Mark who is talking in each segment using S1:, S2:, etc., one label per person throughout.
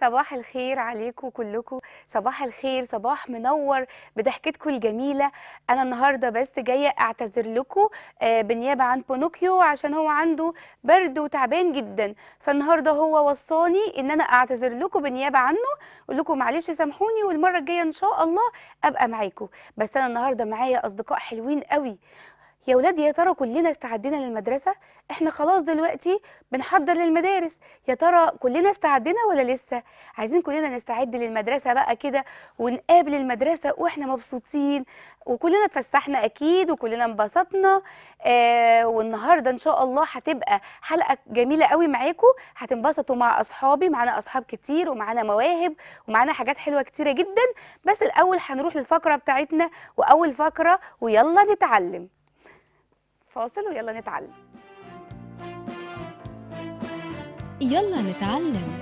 S1: صباح الخير عليكم كلكم صباح الخير صباح منور بضحكتكم الجميله انا النهارده بس جايه اعتذر لكم آه، بالنيابه عن بونوكيو عشان هو عنده برد وتعبان جدا فالنهارده هو وصاني ان انا اعتذر لكم بالنيابه عنه اقول لكم معلش سامحوني والمره الجايه ان شاء الله ابقى معاكم بس انا النهارده معايا اصدقاء حلوين قوي يا ولاد يا ترى كلنا استعدينا للمدرسة احنا خلاص دلوقتي بنحضر للمدارس يا ترى كلنا استعدينا ولا لسه عايزين كلنا نستعد للمدرسة بقى كده ونقابل المدرسة واحنا مبسوطين وكلنا اتفسحنا اكيد وكلنا انبسطنا آه والنهاردة ان شاء الله هتبقى حلقة جميلة قوي معاكم هتنبسطوا مع اصحابي معانا اصحاب كتير ومعانا مواهب ومعانا حاجات حلوة كتيرة جدا بس الاول هنروح للفقرة بتاعتنا واول فقرة ويلا نتعلم فاصل ويلا نتعلم يلا نتعلم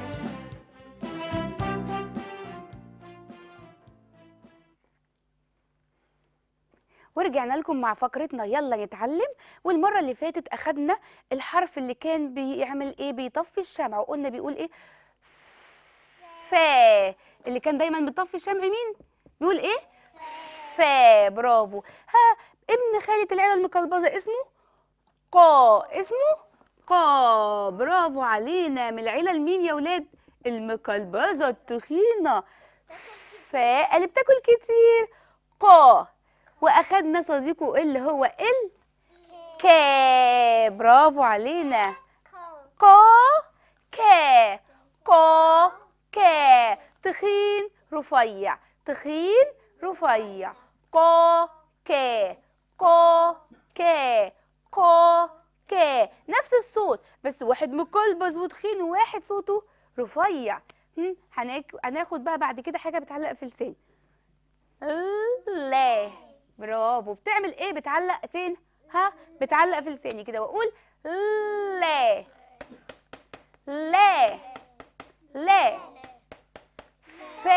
S1: ورجعنا لكم مع فقرتنا يلا نتعلم والمره اللي فاتت اخذنا الحرف اللي كان بيعمل ايه بيطفي الشمع وقلنا بيقول ايه فا اللي كان دايما بيطفي الشمع مين بيقول ايه فا برافو ها ابن خالة العيلة المكلبظة اسمه قا اسمه قا برافو علينا من العيلة لمين يا ولاد المكلبظة التخينة فا اللي بتاكل كتير قا واخدنا صديقه اللي هو ال كا برافو علينا قا كا قا كا تخين رفيع تخين رفيع قا كا قو كي قو كي نفس الصوت بس واحد مقلبز وتخين وواحد صوته رفيع هناخد بقى بعد كده حاجه بتعلق في لسان لا برافو بتعمل ايه بتعلق فين ها بتعلق في لساني كده واقول لا لا لا ف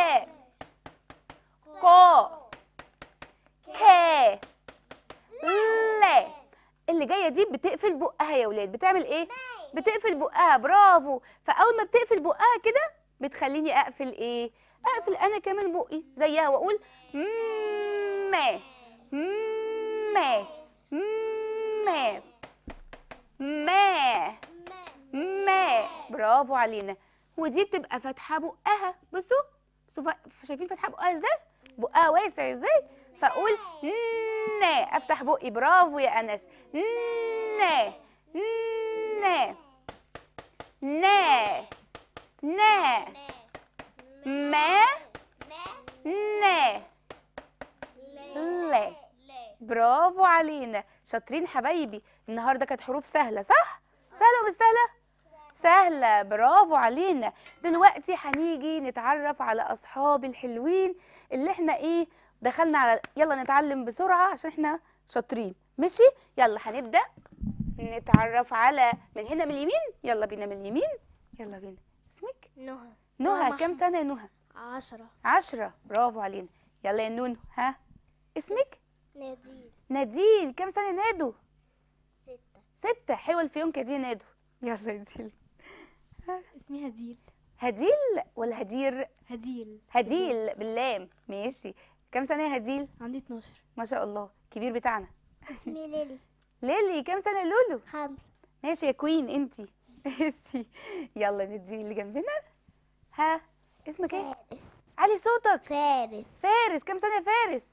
S1: ق ك لا اللي جايه دي بتقفل بقها يا ولاد بتعمل ايه بتقفل بقها برافو فاول ما بتقفل بقها كده بتخليني اقفل ايه اقفل انا كمان بقي زيها واقول ما ما ما ما ما برافو علينا ودي بتبقى فاتحه بقها بصوا شايفين فاتحه بقها ازاي بقها واسع ازاي فاقول نا افتح بقي برافو يا انس نا نا نا نا ما نا لا برافو علينا شاطرين حبايبي النهارده كانت حروف سهله صح سهله ومش سهله سهلة برافو علينا دلوقتي هنيجي نتعرف على أصحاب الحلوين اللي احنا ايه دخلنا على يلا نتعلم بسرعه عشان احنا شاطرين ماشي يلا هنبدا نتعرف على من هنا من اليمين يلا بينا من اليمين
S2: يلا بينا اسمك نهى نهى كام سنه يا نهى عشرة
S1: عشرة برافو علينا يلا يا نون ها اسمك نادين نادين كام سنه نادو ستة ستة حلوه الفيونكه دي نادو يلا يا زيل اسمي هديل هديل ولا هدير هديل هديل باللام ماشي كام سنه يا هديل عندي 12 ما شاء الله الكبير بتاعنا
S2: اسمي ليلي
S1: ليلي كام سنه لولو خمس ماشي يا كوين انتي يلا ندي اللي جنبنا ها اسمك ايه فارس علي صوتك فارس فارس كام سنه يا فارس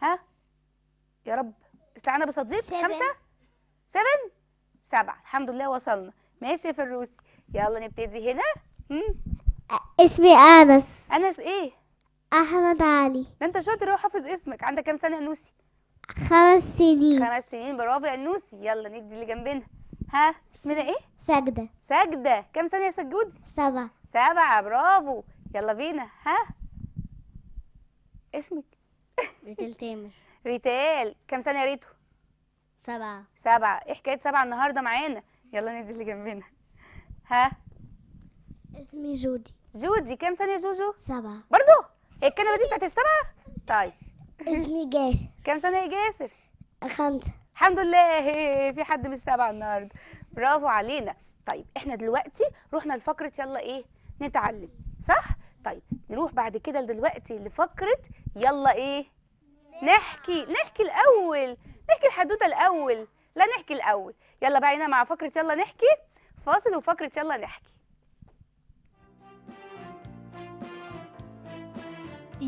S1: ها يا رب استعانه بصديق خمسه سبن سبعه الحمد لله وصلنا ماشي يا فروسي يلا نبتدي هنا
S2: اسمي انس
S1: انس ايه أحمد علي ده أنت شاطر وحافظ اسمك عندك كام سنة يا أنوسي؟ خمس سنين خمس سنين برافو يا أنوسي يلا ندي اللي جنبنا ها اسمنا إيه؟ سجده سجده كام سنة يا سجودي؟ سبعة سبعة برافو يلا بينا ها اسمك؟ ريتال تامر ريتال كام سنة يا ريتو؟ سبعة سبعة ايه حكاية سبعة النهاردة معانا يلا ندي اللي جنبنا ها اسمي جودي جودي كام سنة يا جوجو؟ سبعة برضه الكنبه دي بتاعت السبعه طيب اسمي جاسر كام سنه يا جاسر خمسه الحمد لله في حد من السبعه النهارده برافو علينا طيب احنا دلوقتي رحنا لفقره يلا ايه نتعلم صح طيب نروح بعد كده دلوقتي لفقره يلا ايه نحكي نحكي الاول نحكي الحدوته الاول لا نحكي الاول يلا بقى مع فقره يلا نحكي فاصل وفقره يلا نحكي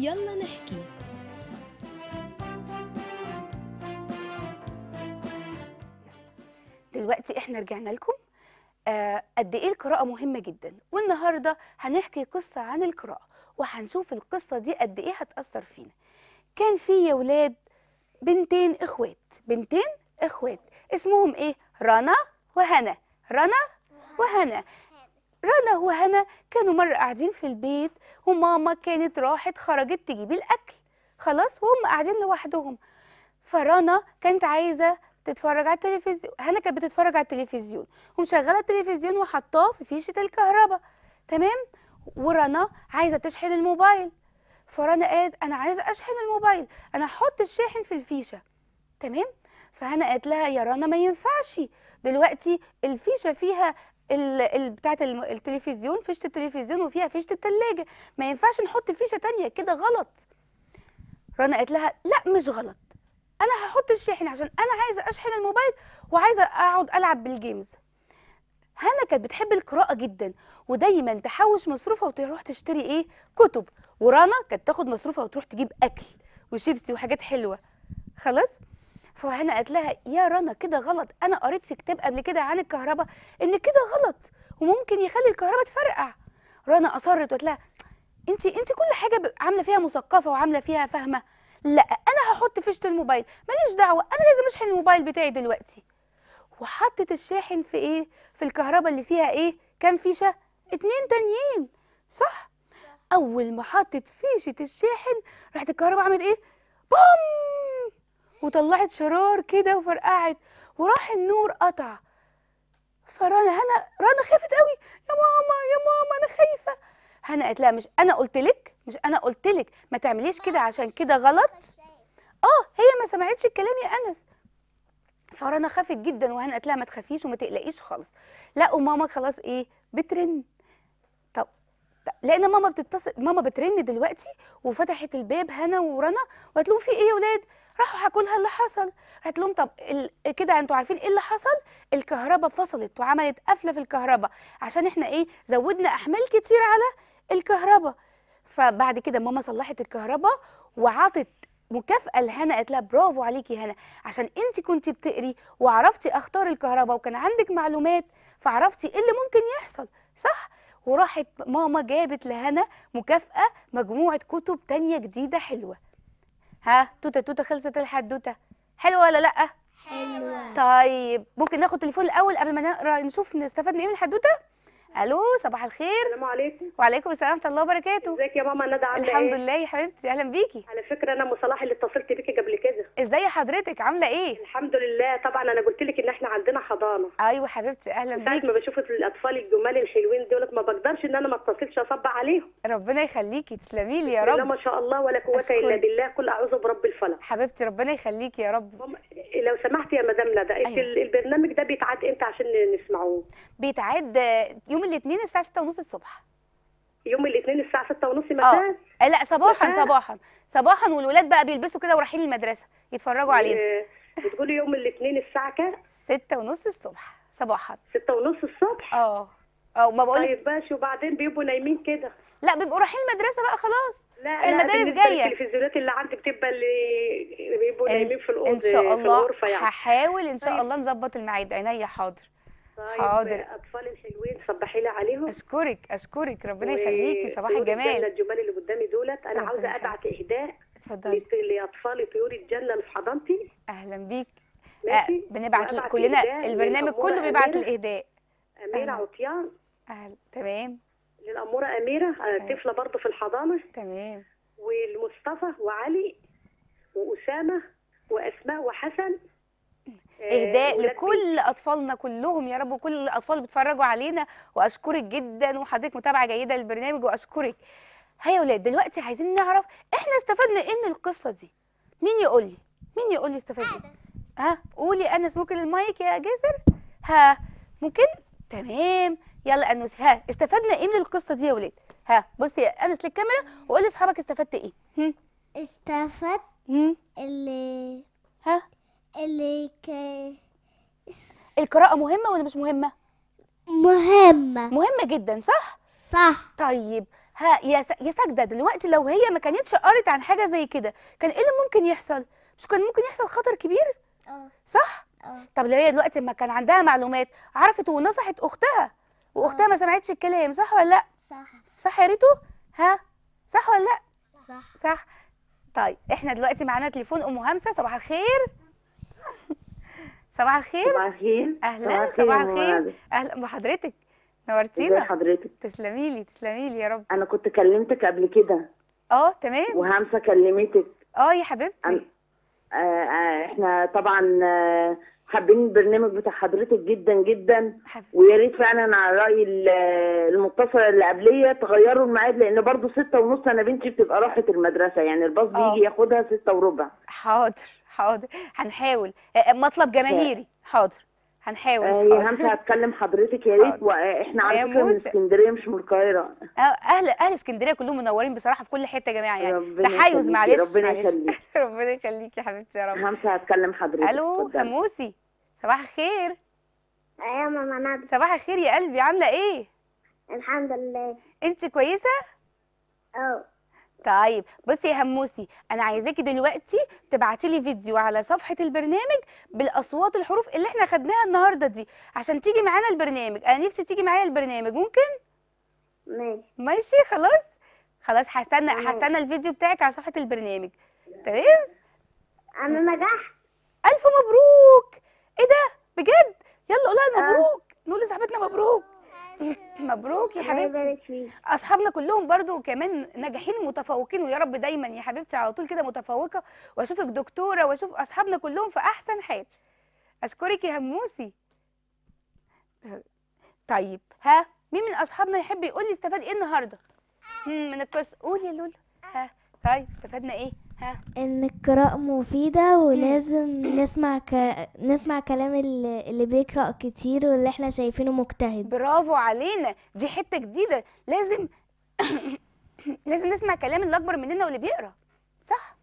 S1: يلا نحكي دلوقتي احنا رجعنا لكم آه، قد ايه القراءه مهمه جدا والنهارده هنحكي قصه عن القراءه وهنشوف القصه دي قد ايه هتاثر فينا كان في يا ولاد بنتين اخوات بنتين اخوات اسمهم ايه رنا وهنا رنا وهنا رنا وهنا كانوا مرة قاعدين في البيت وماما كانت راحت خرجت تجيب الأكل خلاص وهم قاعدين لوحدهم فرنا كانت عايزة تتفرج على التلفزيون هنا كانت بتتفرج على التلفزيون ومشغلة التلفزيون وحطاه في فيشة الكهرباء تمام ورنا عايزة تشحن الموبايل فرنا قالت أنا عايزة أشحن الموبايل أنا هحط الشاحن في الفيشة تمام فهنا قالت لها يا رنا ما ينفعش دلوقتي الفيشه فيها بتاعت التلفزيون فيشه التلفزيون وفيها فيشه الثلاجه ما ينفعش نحط فيشه ثانيه كده غلط رنا قالت لها لا مش غلط انا هحط الشاحن عشان انا عايزه اشحن الموبايل وعايزه اقعد العب بالجيمز هنا كانت بتحب القراءه جدا ودايما تحوش مصروفها وتروح تشتري ايه كتب ورنا كانت تاخد مصروفها وتروح تجيب اكل وشيبسي وحاجات حلوه خلاص فهنا قالت لها يا رنا كده غلط انا قريت في كتاب قبل كده عن الكهرباء ان كده غلط وممكن يخلي الكهرباء تفرقع رنا اصرت وقالت لها انت انت كل حاجه عامله فيها مثقفه وعامله فيها فاهمه لا انا هحط فيشه الموبايل ماليش دعوه انا لازم اشحن الموبايل بتاعي دلوقتي وحطت الشاحن في ايه في الكهرباء اللي فيها ايه كام فيشه اتنين تانيين صح اول ما حطت فيشه الشاحن راحت الكهرباء عملت ايه بوم وطلعت شرار كده وفرقعت وراح النور قطع فرنا هنا رنا خافت قوي يا ماما يا ماما انا خايفه هنا قالت لها مش انا قلت لك مش انا قلت لك ما تعمليش كده أه، عشان كده غلط اه هي ما سمعتش الكلام يا انس فرنا خافت جدا وهنا قالت لها ما تخافيش وما تقلقيش خالص لا ماما خلاص ايه بترن لان ماما بتتصل ماما بترن دلوقتي وفتحت الباب هنا ورنا وقالت لهم في ايه يا ولاد راحوا حكوا لها اللي حصل قالت لهم طب ال... كده انتوا عارفين ايه اللي حصل الكهرباء فصلت وعملت قفله في الكهرباء عشان احنا ايه زودنا احمال كتير على الكهرباء فبعد كده ماما صلحت الكهرباء وعطت مكافأة لهنا قالت لها برافو عليكي هنا عشان انت كنت بتقري وعرفتي اختار الكهرباء وكان عندك معلومات فعرفتي ايه اللي ممكن يحصل صح وراحت ماما جابت لهنا مكافأة مجموعة كتب تانية جديدة حلوة ها توتة توتة خلصت الحدوتة حلوة ولا لأ؟ حلوة طيب ممكن ناخد تليفون الأول قبل ما نقرا نشوف نستفدنا إيه من الحدوتة؟ الو صباح الخير السلام عليكم وعليكم السلام ورحمه الله وبركاته ازيك يا ماما ندى عامله الحمد لله يا حبيبتي اهلا بيكي على فكره انا ام صلاح اللي اتصلت بيكي قبل كده ازاي حضرتك عامله ايه الحمد لله طبعا انا قلت لك ان احنا عندنا حضانه ايوه حبيبتي اهلا بيكي ساعه ما بشوف الاطفال الجمال الحلوين دولت ما بقدرش ان انا ما اتصلش اصب عليهم ربنا يخليكي تسلمي لي يا رب لا ما شاء الله ولا قوه الا بالله قل اعوذ برب الفلق حبيبتي ربنا يخليكي يا رب لو سمحتي يا مدام ندى أيوة. البرنامج ده بيتعاد امتى عشان نسمعوه بيتعاد يوم الاثنين الساعه 6:30 الصبح يوم الاثنين الساعه 6:30 آه. مساء اه لا صباحا مساء. صباحا صباحا والولاد بقى بيلبسوا كده ورايحين المدرسه يتفرجوا علينا إيه، بتقولي يوم الاثنين الساعه كام 6:30 الصبح صباحا 6:30 الصبح اه او ما بقول طيب ماشي وبعدين بيبقوا نايمين كده لا بيبقوا رايحين المدرسه بقى خلاص
S2: لا المدارس لا جايه
S1: التلفزيونات اللي عندك بتبقى اللي بيبقوا نايمين في الاوضه ان شاء الله يعني. هحاول ان شاء طيب. الله نظبط الميعاد عينيا حاضر طيب حاضر اطفال الحلوين صبحي لي عليهم اشكرك اشكرك ربنا يخليكي صباح الجمال الجمال اللي قدامي دولت انا عاوزه ابعت اهداء اتفضلي لاطفال طيور الجنه اللي في حضانتي اهلا بيك ماشي آه، بنبعت كلنا البرنامج كله بيبعت الاهداء اميره عطيان أهل تمام للأمورة أميرة آه، طفلة برضه في الحضانة تمام والمصطفى وعلي وأسامة وأسماء وحسن آه، اهداء لكل اطفالنا كلهم يا رب وكل الاطفال اللي بيتفرجوا علينا واشكرك جدا وحضرتك متابعه جيده للبرنامج واشكرك هيا يا ولاد دلوقتي عايزين نعرف احنا استفدنا ايه من القصه دي مين يقول لي مين يقول لي استفدنا ها قولي انس ممكن المايك يا جاسر ها ممكن تمام يلا انس ها استفدنا ايه من القصه دي يا ولاد ها بصي يا انس للكاميرا وقولي لاصحابك استفدت ايه هم؟ استفدت هم؟ اللي ها اللي ك... القراءه مهمه ولا مش مهمه مهمه مهمه جدا صح صح طيب ها يا س... يا ساجده دلوقتي لو هي ما كانتش قرت عن حاجه زي كده كان ايه اللي ممكن يحصل مش كان ممكن يحصل خطر كبير اه صح اه طب لو هي دلوقتي ما كان عندها معلومات عرفت ونصحت اختها واختها ما آه. سمعتش الكلام صح ولا لا صح صح يا ريتو ها صح ولا لا صح صح طيب احنا دلوقتي معانا تليفون ام همسه صباح الخير صباح الخير صباح الخير اهلا صباح الخير اهلا بحضرتك نورتينا حضرتك تسلمي لي تسلمي لي يا رب انا كنت كلمتك قبل كده اه تمام وهمسه كلمتك اه يا حبيبتي أم... آه آه احنا طبعا آه حابين البرنامج بتاع حضرتك جدا جدا ويا ريت فعلا على راي المتصله اللي قبليه تغيروا الميعاد لان برضو ستة ونص انا بنتي بتبقى راحت المدرسه يعني الباص بيجي آه. ياخدها ستة وربع حاضر حاضر هنحاول آه، آه، مطلب جماهيري حاضر هنحاول يا همسه هتكلم حضرتك يا ريت واحنا على فكره من اسكندريه مش من القاهره اهل اهل اسكندريه كلهم منورين بصراحه في كل حته يا جماعه يعني تحيز معلش ربنا يخليك ربنا يخليك يا حبيبتي يا رب همسه هتكلم حضرتك الو هموسي صباح الخير ايوه ماما نادر صباح الخير يا قلبي عامله ايه الحمد لله انت كويسه اه طيب بصي يا هموسي انا عايزاكي دلوقتي تبعتي لي فيديو على صفحه البرنامج بالاصوات الحروف اللي احنا خدناها النهارده دي عشان تيجي معانا البرنامج انا نفسي تيجي معايا البرنامج ممكن ماشي ماشي خلاص خلاص هستنى هستنى الفيديو بتاعك على صفحه البرنامج تمام انا نجحت الف مبروك ايه ده بجد يلا قولها آه. مبروك مبروك نقول لصاحبتنا مبروك آه. مبروك يا حبيبتي اصحابنا كلهم برضو كمان ناجحين ومتفوقين ويا رب دايما يا حبيبتي على طول كده متفوقه واشوفك دكتوره واشوف اصحابنا كلهم في احسن حال اشكرك يا هموسي طيب ها مين من اصحابنا يحب يقول لي استفاد ايه النهارده من القصه قول يا لولو ها طيب استفدنا ايه
S2: ان القراءة مفيدة ولازم نسمع ك... نسمع كلام اللي بيقرأ كتير واللي احنا شايفينه مجتهد برافو علينا دي حتة جديدة لازم
S1: لازم نسمع كلام اللي اكبر مننا واللي بيقرأ صح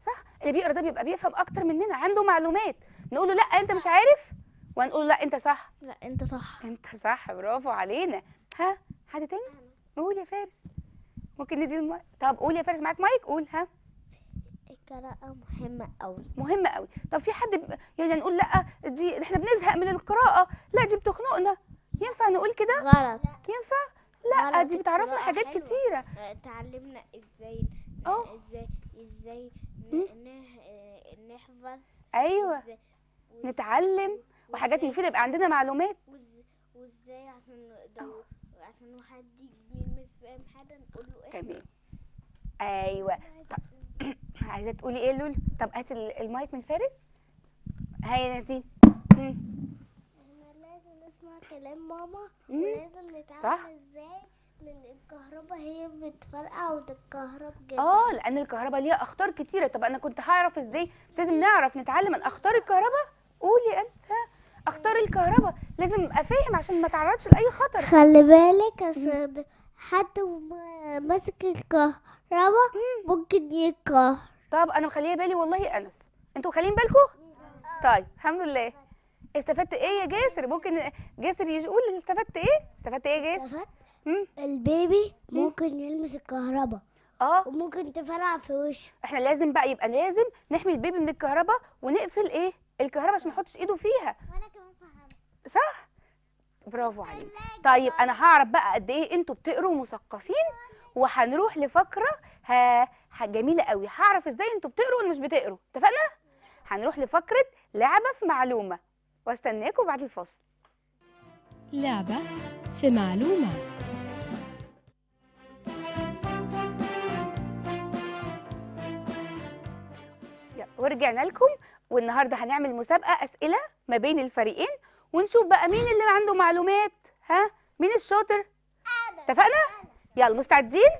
S1: صح اللي بيقرأ ده بيبقى بيفهم اكتر مننا عنده معلومات نقول له لا انت مش عارف ونقول له لا انت صح لا انت صح انت صح برافو علينا ها حد تاني قول يا فارس ممكن ندي الم... طب قول يا فارس معاك مايك قول ها
S2: القراءة مهمة قوي
S1: مهمة قوي طب في حد يعني نقول لا دي احنا بنزهق من القراءة لا دي بتخنقنا ينفع نقول كده غلط ينفع لا غلط. آه، دي بتعرفنا حاجات حلوة. كتيرة
S2: آه، اتعلمنا ازاي اه ازاي ازاي آه، نحفظ
S1: ايوه وزي. نتعلم وحاجات مفيدة يبقى عندنا معلومات
S2: وازاي عشان نقدر عشان حد يجي مش فاهم حاجة نقول له ايه تمام
S1: ايوه طب عايزه تقولي ايه لول طب هات المايك من فارس هاي نادين
S2: لازم نسمع كلام ماما ولازم نتعلم ازاي لان الكهرباء هي بتفرقع وتتكهرب جدا اه لان
S1: الكهرباء ليها اخطار كتيره طب انا كنت هعرف ازاي مش لازم نعرف نتعلم من اخطار الكهرباء قولي انت اخطار الكهرباء لازم
S2: ابقى فاهم عشان ما اتعرضش لاي خطر خلي بالك عشان حد ماسك الكهرباء رابع ممكن يكره طب انا مخليه بالي والله انس
S1: انتوا مخليين بالكم طيب الحمد لله استفدت ايه يا جاسر ممكن جاسر يقول استفدت ايه استفدت ايه يا جاسر البيبي ممكن يلمس الكهرباء اه وممكن تفرع في وشه احنا لازم بقى يبقى لازم نحمي البيبي من الكهرباء ونقفل ايه الكهرباء عشان ما يحطش ايده فيها وانا كمان فهمت صح برافو عليك طيب انا هعرف بقى قد ايه انتوا بتقروا مثقفين وهنروح لفقره ها جميله قوي هعرف ازاي انتوا بتقروا ولا مش بتقروا اتفقنا هنروح لفقره لعبه في معلومه واستناكم بعد الفاصل لعبه في معلومه ورجعنا لكم والنهارده هنعمل مسابقه اسئله ما بين الفريقين ونشوف بقى مين اللي عنده معلومات ها مين الشاطر اتفقنا يلا مستعدين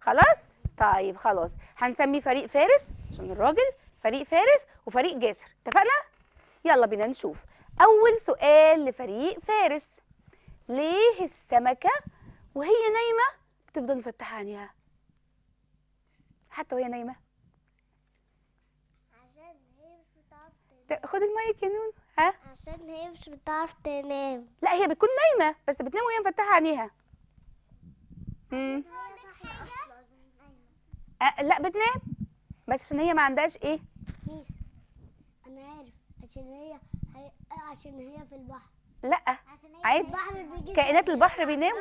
S1: خلاص طيب خلاص هنسمي فريق فارس عشان الراجل فريق فارس وفريق جاسر اتفقنا يلا بينا نشوف اول سؤال لفريق فارس ليه السمكه وهي نايمه بتفضل مفتحه عينيها حتى وهي نايمه عشان هي مش بتعرف تنام خد المايك يا نون ها عشان هي مش بتعرف تنام لا هي بتكون نايمه بس بتنام وهي مفتحه عينيها أه لا بتنام بس عشان هي ما عندهاش ايه
S2: انا عارف عشان هي عشان هي في البحر لا عادي كائنات البحر بيناموا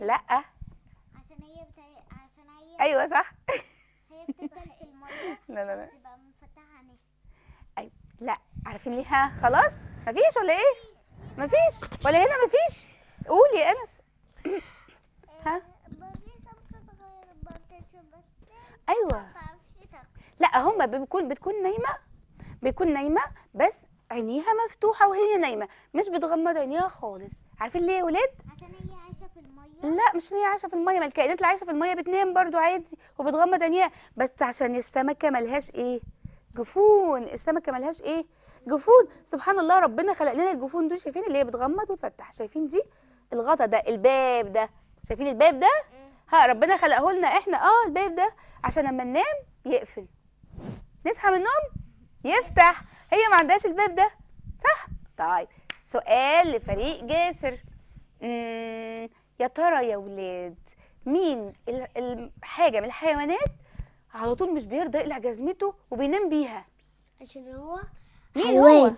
S2: لا
S1: عشان هي عشان هي ايوه صح هي في لا لا لا تبقى عينيها أيوة. لا عارفين ليه ها خلاص مفيش ولا ايه مفيش ولا هنا مفيش قول يا انس ها ايوه لا هما بيكون بتكون نايمه بيكون نايمه بس عينيها مفتوحه وهي نايمه مش بتغمض عينيها خالص عارفين ليه يا ولاد عشان هي عايشه في لا مش هي عايشه في الميه ما الكائنات اللي عايشه في الميه بتنام برضو عادي وبتغمض عينيها بس عشان السمكه ملهاش ايه جفون السمكه ملهاش ايه جفون سبحان الله ربنا خلق لنا الجفون دول شايفين اللي هي بتغمض وتفتح شايفين دي الغطا ده الباب ده شايفين الباب ده ها ربنا خلقه لنا احنا اه الباب ده عشان لما ننام يقفل نصحى من النوم يفتح هي ما عندهاش الباب ده صح طيب سؤال لفريق جاسر امم يا ترى يا ولاد مين الحاجه من الحيوانات على طول مش بيرضى يقلع جزمته وبينام بيها
S2: عشان هو مين هو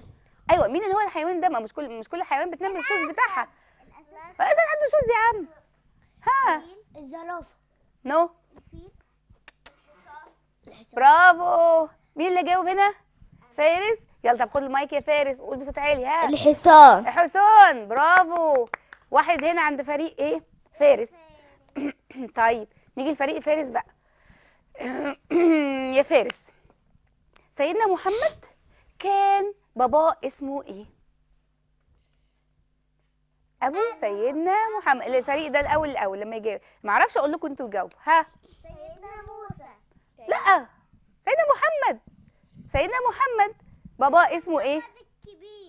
S1: ايوه مين اللي هو الحيوان ده ما مش كل مش كل الحيوان بتنام بالشوز بتاعها
S2: الاسد عنده شوز يا عم ها الزرافه
S1: نو برافو مين اللي جاوب هنا فارس يلا طب خد المايك يا فارس قول بصوت عالي ها الحصان الحصان برافو واحد هنا عند فريق ايه فارس طيب نيجي لفريق فارس بقى يا فارس سيدنا محمد كان باباه اسمه ايه ابو سيدنا محمد الفريق ده الاول الاول لما يجاوب ما اعرفش اقول لكم انتوا تجاوبوا ها سيدنا موسى لا سيدنا محمد سيدنا محمد بابا اسمه ايه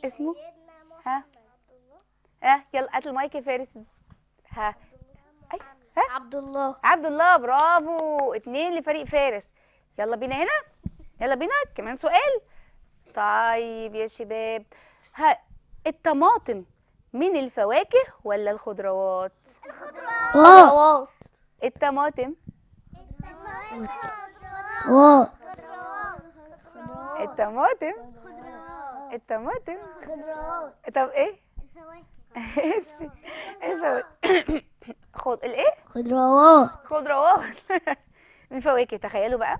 S1: اسمه محمد. ها ها يلا هات المايك يا فارس ها ها عبد الله عبد الله برافو اتنين لفريق فارس يلا بينا هنا يلا بينا كمان سؤال طيب يا شباب ها الطماطم من الفواكه ولا الخضروات الخضروات الطماطم
S2: الخضروات
S1: الطماطم الطماطم طب ايه الفواكه خد الايه
S2: خضروات
S1: خضروات الفواكه تخيلوا بقى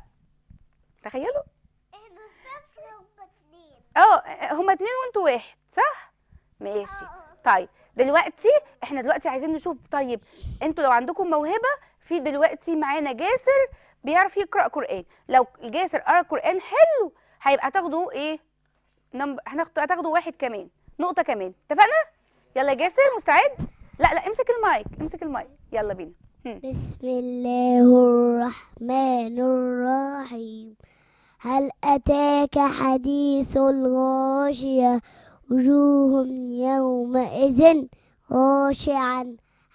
S1: تخيلوا احنا الصفر هما اتنين اه هما اتنين وانتوا واحد صح ماشي آه، آه. طيب دلوقتي احنا دلوقتي عايزين نشوف طيب انتوا لو عندكم موهبه في دلوقتي معانا جاسر بيعرف يقرا قران لو جاسر قرا قران حلو هيبقى تاخده ايه نمبر هناخد هتاخدوا واحد كمان نقطه كمان اتفقنا يلا يا جاسر مستعد لا لا امسك المايك امسك المايك يلا بينا
S2: بسم الله الرحمن الرحيم هل اتاك حديث الغاشيه وجوه يومئذ خاشعا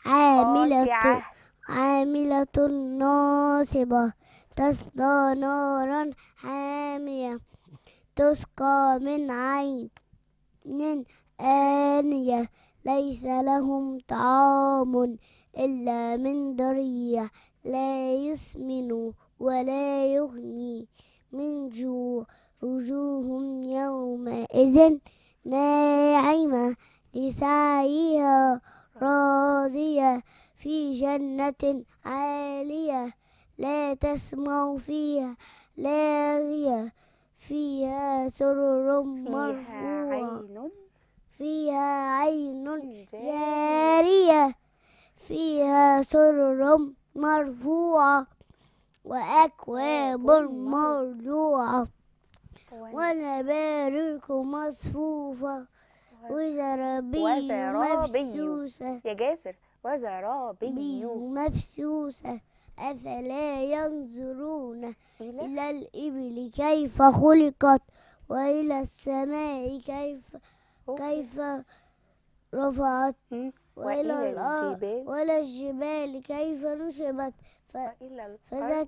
S2: عاملة عاملة ناصبة تصلى نارا حامية تسقى من عين آنية ليس لهم طعام إلا من ضريع لا يسمن ولا يغني من جوع وجوه يومئذ ناعمة لسعيها راضية في جنة عالية لا تسمع فيها لاغية فيها سرر مرفوع فيها عين جارية فيها سرر مرفوعة وأكواب مرجوعة ونبارك مصفوفة وزرابي مبسوسة يا جاسر وزرابي مبسوسة أفلا ينظرون إلى الإبل كيف خلقت وإلى السماء كيف كيف رفعت وإلى الجبال الجبال كيف نصبت فذكر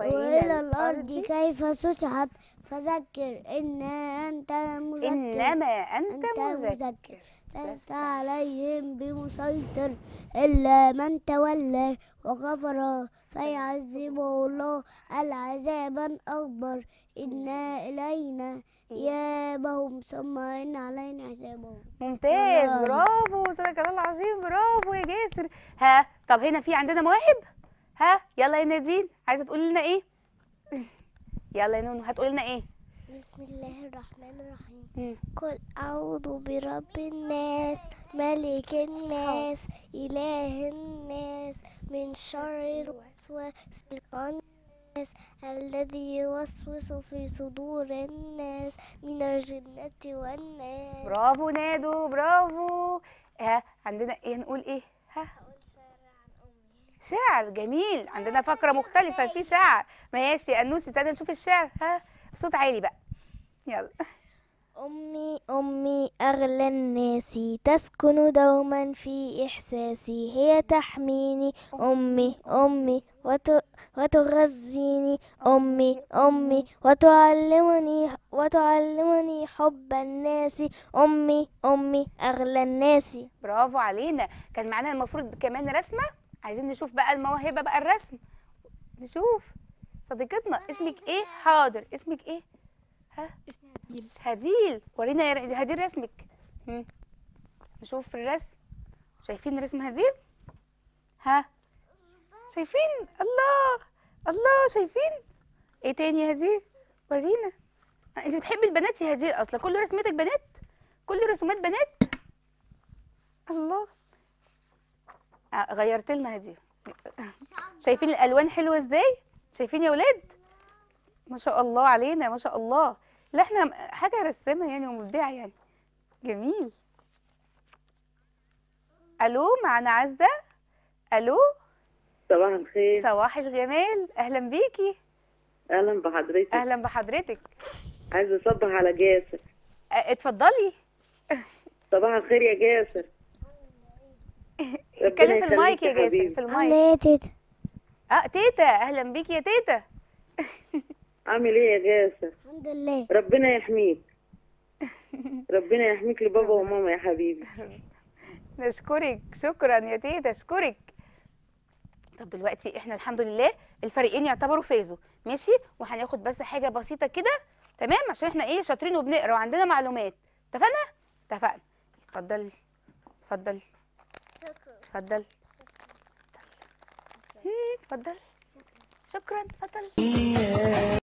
S1: وإلى الأرض كيف
S2: سطحت فذكر إن أنت مذكر إنما أنت, أنت مذكر لست عليهم بمسيطر إلا من تولى وكفر فيعذبه الله العذاب الأكبر إنا إلينا إيابهم ثم إن علينا حسابهم ممتاز برافو
S1: أستاذ الله العظيم برافو يا جاسر ها طب هنا في عندنا مواهب؟ ها يلا يا نادين عايزه تقولي لنا ايه يلا يا نونو هتقولي لنا ايه
S2: بسم الله الرحمن الرحيم قل اعوذ برب الناس ملك الناس اله الناس من شر الوسواس الناس الذي يوسوس في صدور الناس من الجنة والناس برافو نادو برافو
S1: ها عندنا ايه هنقول ايه ها شعر جميل عندنا فقره مختلفه في شعر ماشي انوسي تعالي نشوف الشعر ها بصوت عالي بقى يلا
S2: أمي أمي أغلى الناس تسكن دوما في إحساسي هي تحميني أمي أمي وتغذيني أمي أمي وتعلمني وتعلمني حب الناس أمي أمي أغلى
S1: الناس برافو علينا كان معانا المفروض كمان رسمة عايزين نشوف بقى الموهبه بقى الرسم نشوف صديقتنا اسمك ايه حاضر اسمك ايه ها اسمي هديل هديل ورينا يا هديل رسمك مم. نشوف الرسم شايفين رسم هديل ها شايفين الله الله شايفين ايه تاني يا هديل ورينا آه، انت بتحبي البنات يا هديل اصلا كل رسمتك بنات كل رسومات بنات الله آه، غيرت لنا هديه شايفين الالوان حلوه ازاي شايفين يا ولاد ما شاء الله علينا ما شاء الله لا احنا حاجه رسامه يعني ومبدعه يعني جميل الو معنا عزه الو صباح الخير صباح الجمال اهلا بيكي اهلا بحضرتك اهلا بحضرتك عايزه اصبح على جاسر آه، اتفضلي صباح الخير يا جاسر
S2: اتكلم في المايك يا جاسم في المايك عامله ايه يا تيتا
S1: اه تيتا اهلا بيك يا تيتا عامل ايه يا جاسم الحمد لله ربنا يحميك ربنا يحميك لبابا وماما يا حبيبي نشكرك شكرا يا تيتا اشكرك طب دلوقتي احنا الحمد لله الفريقين يعتبروا فازوا ماشي وهناخد بس حاجه بسيطه كده تمام عشان احنا ايه شاطرين وبنقرا وعندنا معلومات اتفقنا اتفقنا اتفضل اتفضل اتفضل اتفضل شكرا اتفضل